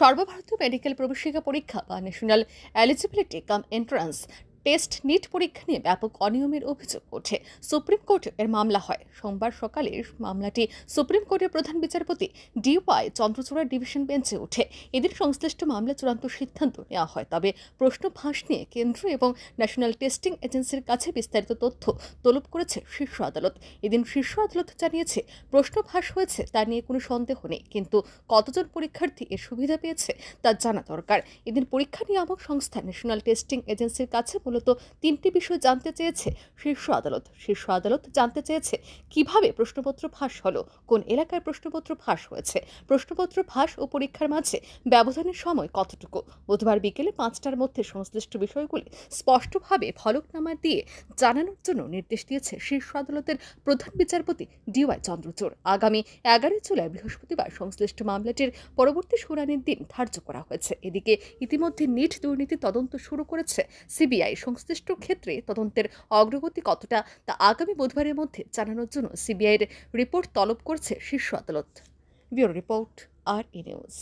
সর্বভারতীয় মেডিকেল প্রবেশিকা পরীক্ষা বা national eligibility cum entrance test NEET পরীক্ষা নিয়ে ব্যাপক অনিয়মের অভিযোগ ওঠে সুপ্রিম কোর্টে এর মামলা হয় সোমবার সকালে মামলাটি সুপ্রিম কোর্টের প্রধান বিচারপতি ডিওয়াই চন্দ্রচূড়ার ডিভিশন বেঞ্চে ওঠে এদিন সংশ্লিষ্ট মামলা চূড়ান্ত সিদ্ধান্ত নেওয়া হয় তবে প্রশ্ন ফাঁস নিয়ে কেন্দ্র এবং ন্যাশনাল টেস্টিং এজেন্সির কাছে বিস্তারিত তথ্য তলব করেছে শীর্ষ আদালত এদিন শীর্ষ আদালত জানিয়েছে প্রশ্ন ফাঁস হয়েছে তা নিয়ে কোনো সন্দেহ নেই কিন্তু কতজন পরীক্ষার্থী এর সুবিধা পেয়েছে তা জানা দরকার এদিন পরীক্ষা নিয়ামক সংস্থা ন্যাশনাল টেস্টিং এজেন্সির কাছে মূলত তিনটি বিষয় জানতে চেয়েছে শীর্ষ আদালত শীর্ষ আদালত জানতে চেয়েছে কিভাবে প্রশ্নপত্র ফাঁস হলো কোন এলাকায় প্রশ্নপত্র ফাঁস হয়েছে প্রশ্নপত্র ফাঁস ও পরীক্ষার মাঝে ব্যবধানের সময় কতটুকু বুধবার বিকেলে পাঁচটার মধ্যে সংশ্লিষ্ট বিষয়গুলি স্পষ্টভাবে ফলকনামা দিয়ে জানানোর জন্য নির্দেশ দিয়েছে শীর্ষ আদালতের প্রধান বিচারপতি ডিওয়াই চন্দ্রচূড় আগামী এগারোই জুলাই বৃহস্পতিবার সংশ্লিষ্ট মামলাটির পরবর্তী শুনানির দিন ধার্য করা হয়েছে এদিকে ইতিমধ্যে নিট দুর্নীতি তদন্ত শুরু করেছে সিবিআই সংশ্লিষ্ট ক্ষেত্রে তদন্তের অগ্রগতি কতটা তা আগামী বুধবারের মধ্যে জানানোর জন্য সিবিআইয়ের রিপোর্ট তলব করছে শীর্ষ আদালত ব্যুরো রিপোর্ট আর ই নিউজ